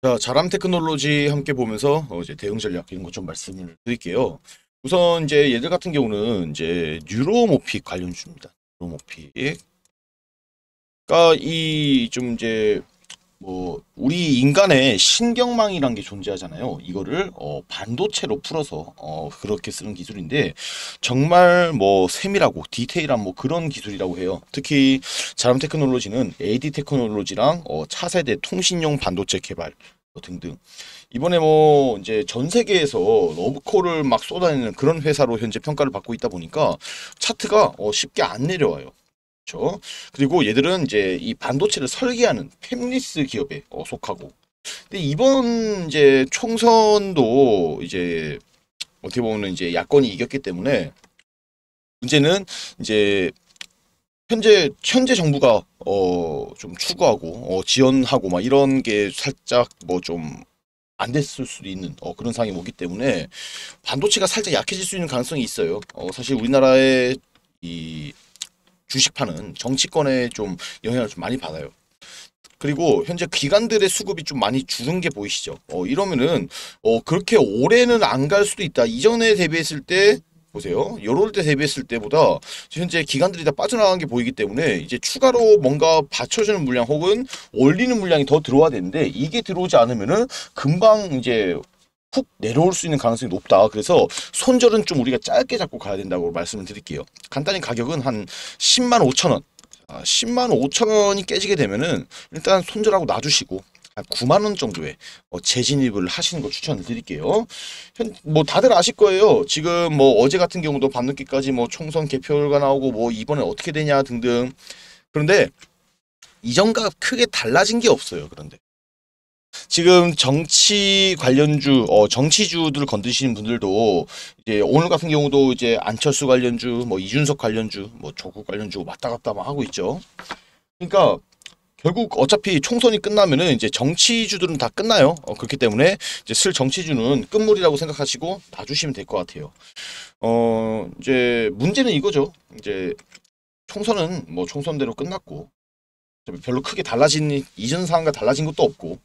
자, 자람 테크놀로지 함께 보면서 어, 이제 대응 전략 이런 것 좀 말씀을 드릴게요. 우선 이제 얘들 같은 경우는 이제 뉴로모픽 관련주입니다. 뉴로모픽. 그러니까 이 좀 이제 뭐 우리 인간의 신경망이란 게 존재하잖아요. 이거를 어 반도체로 풀어서 어 그렇게 쓰는 기술인데 정말 뭐 세밀하고 디테일한 뭐 그런 기술이라고 해요. 특히 자람 테크놀로지는 AD 테크놀로지랑 어 차세대 통신용 반도체 개발 등등 이번에 뭐 이제 전 세계에서 러브콜을 막 쏟아내는 그런 회사로 현재 평가를 받고 있다 보니까 차트가 어 쉽게 안 내려와요. 그렇죠. 그리고 얘들은 이제 이 반도체를 설계하는 팹리스 기업에 어, 속하고 근데 이번 이제 총선도 이제 어떻게 보면 이제 야권이 이겼기 때문에 문제는 이제 현재 현재 정부가 어 좀 추구하고 어 지원하고 막 이런 게 살짝 뭐 좀 안 됐을 수도 있는 어 그런 상황이 오기 때문에 반도체가 살짝 약해질 수 있는 가능성이 있어요. 어 사실 우리나라의 이 주식파는 정치권에 좀 영향을 좀 많이 받아요. 그리고 현재 기관들의 수급이 좀 많이 줄은 게 보이시죠. 어, 이러면은 어, 그렇게 올해는안 갈 수도 있다. 이전에 대비했을 때 보세요. 요럴 때 대비했을 때보다 현재 기관들이 다 빠져나간 게 보이기 때문에 이제 추가로 뭔가 받쳐주는 물량 혹은 올리는 물량이 더 들어와야 되는데 이게 들어오지 않으면은 금방 이제 훅 내려올 수 있는 가능성이 높다. 그래서 손절은 좀 우리가 짧게 잡고 가야 된다고 말씀을 드릴게요. 간단히 가격은 한 10만 5천 원. 10만 아, 5천 원이 깨지게 되면은 일단 손절하고 놔주시고 9만 원 정도에 어, 재진입을 하시는 걸 추천을 드릴게요. 뭐 다들 아실 거예요. 지금 뭐 어제 같은 경우도 밤늦게까지 뭐 총선 개표결과 나오고 뭐 이번에 어떻게 되냐 등등. 그런데 이전과 크게 달라진 게 없어요. 그런데 지금 정치 관련주, 어, 정치주들 을 건드시는 분들도 이제 오늘 같은 경우도 이제 안철수 관련주, 뭐 이준석 관련주, 뭐 조국 관련주 왔다 갔다 막 하고 있죠. 그러니까 결국 어차피 총선이 끝나면은 이제 정치주들은 다 끝나요. 어, 그렇기 때문에 이제 슬 정치주는 끝물이라고 생각하시고 봐주시면될 것 같아요. 어 이제 문제는 이거죠. 이제 총선은 뭐 총선대로 끝났고 별로 크게 달라진 이전 상황과 달라진 것도 없고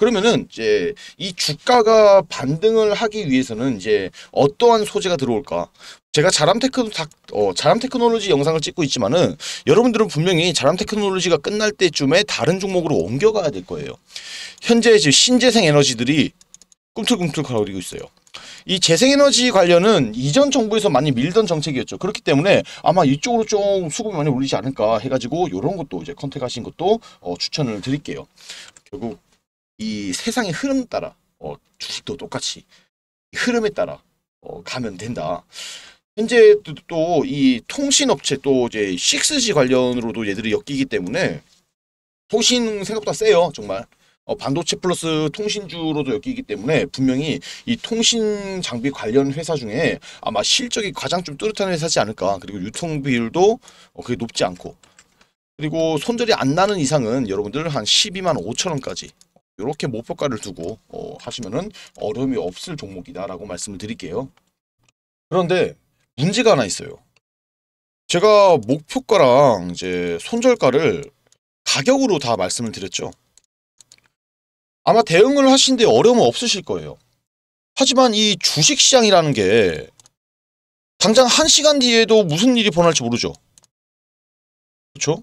그러면은 이제 이 주가가 반등을 하기 위해서는 이제 어떠한 소재가 들어올까? 제가 자람 테크 어, 자람 테크놀로지 영상을 찍고 있지만은 여러분들은 분명히 자람 테크놀로지가 끝날 때쯤에 다른 종목으로 옮겨가야 될 거예요. 현재 지금 신재생 에너지들이 꿈틀꿈틀거리고 있어요. 이 재생에너지 관련은 이전 정부에서 많이 밀던 정책이었죠. 그렇기 때문에 아마 이쪽으로 좀 수급이 많이 올리지 않을까 해가지고 이런 것도 이제 컨택하신 것도 어, 추천을 드릴게요. 결국 이 세상의 흐름 따라 어, 주식도 똑같이 흐름에 따라 어, 가면 된다. 현재 또 이 통신업체 또 이제 6G 관련으로도 얘들이 엮이기 때문에 통신 생각보다 세요 정말 어, 반도체 플러스 통신주로도 엮이기 때문에 분명히 이 통신 장비 관련 회사 중에 아마 실적이 가장 좀 뚜렷한 회사지 않을까 그리고 유통 비율도 어, 그게 높지 않고 그리고 손절이 안 나는 이상은 여러분들 한 12만 5천 원까지 이렇게 목표가를 두고 어, 하시면은 어려움이 없을 종목이다라고 말씀을 드릴게요. 그런데 문제가 하나 있어요. 제가 목표가랑 이제 손절가를 가격으로 다 말씀을 드렸죠. 아마 대응을 하신데 어려움은 없으실 거예요. 하지만 이 주식시장이라는 게 당장 한 시간 뒤에도 무슨 일이 벌어날지 모르죠. 그렇죠?